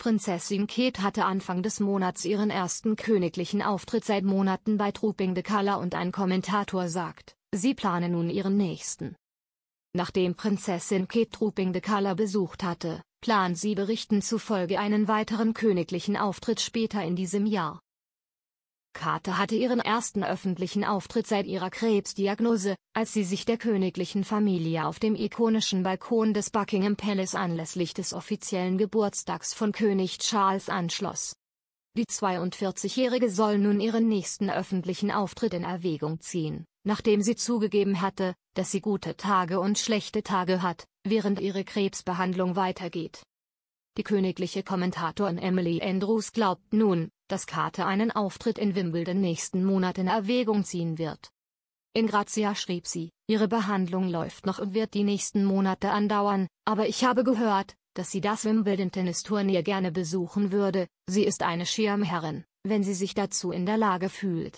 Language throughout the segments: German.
Prinzessin Kate hatte Anfang des Monats ihren ersten königlichen Auftritt seit Monaten bei Trooping the Color und ein Kommentator sagt, sie plane nun ihren nächsten. Nachdem Prinzessin Kate Trooping the Color besucht hatte, plant sie Berichten zufolge einen weiteren königlichen Auftritt später in diesem Jahr. Kate hatte ihren ersten öffentlichen Auftritt seit ihrer Krebsdiagnose, als sie sich der königlichen Familie auf dem ikonischen Balkon des Buckingham Palace anlässlich des offiziellen Geburtstags von König Charles anschloss. Die 42-Jährige soll nun ihren nächsten öffentlichen Auftritt in Erwägung ziehen, nachdem sie zugegeben hatte, dass sie gute Tage und schlechte Tage hat, während ihre Krebsbehandlung weitergeht. Die königliche Kommentatorin Emily Andrews glaubt nun, dass Carter einen Auftritt in Wimbledon nächsten Monat in Erwägung ziehen wird. In Grazia schrieb sie, ihre Behandlung läuft noch und wird die nächsten Monate andauern, aber ich habe gehört, dass sie das Wimbledon-Tennisturnier gerne besuchen würde, sie ist eine Schirmherrin, wenn sie sich dazu in der Lage fühlt.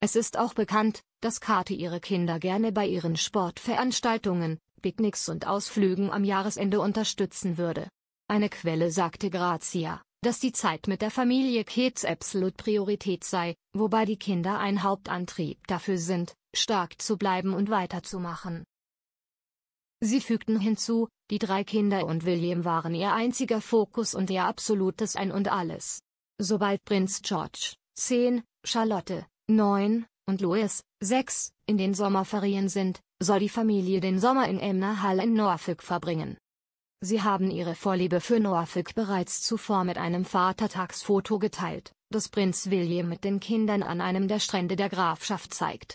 Es ist auch bekannt, dass Kate ihre Kinder gerne bei ihren Sportveranstaltungen, Picknicks und Ausflügen am Jahresende unterstützen würde. Eine Quelle sagte Grazia dass die Zeit mit der Familie Kets absolut Priorität sei, wobei die Kinder ein Hauptantrieb dafür sind, stark zu bleiben und weiterzumachen. Sie fügten hinzu, die drei Kinder und William waren ihr einziger Fokus und ihr absolutes Ein und alles. Sobald Prinz George, 10, Charlotte, 9, und Louis, 6, in den Sommerferien sind, soll die Familie den Sommer in Emner Hall in Norfolk verbringen. Sie haben ihre Vorliebe für Norfolk bereits zuvor mit einem Vatertagsfoto geteilt, das Prinz William mit den Kindern an einem der Strände der Grafschaft zeigt.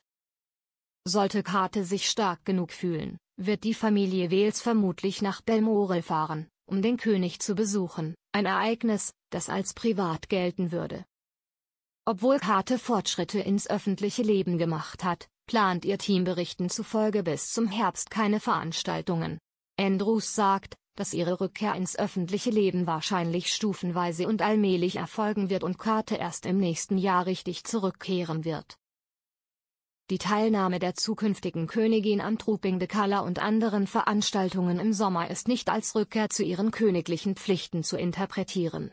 Sollte Kate sich stark genug fühlen, wird die Familie Wales vermutlich nach Balmoral fahren, um den König zu besuchen, ein Ereignis, das als privat gelten würde. Obwohl Kate Fortschritte ins öffentliche Leben gemacht hat, plant ihr Teamberichten zufolge bis zum Herbst keine Veranstaltungen. Andrews sagt, dass ihre Rückkehr ins öffentliche Leben wahrscheinlich stufenweise und allmählich erfolgen wird und Kate erst im nächsten Jahr richtig zurückkehren wird. Die Teilnahme der zukünftigen Königin an Trooping the Color und anderen Veranstaltungen im Sommer ist nicht als Rückkehr zu ihren königlichen Pflichten zu interpretieren.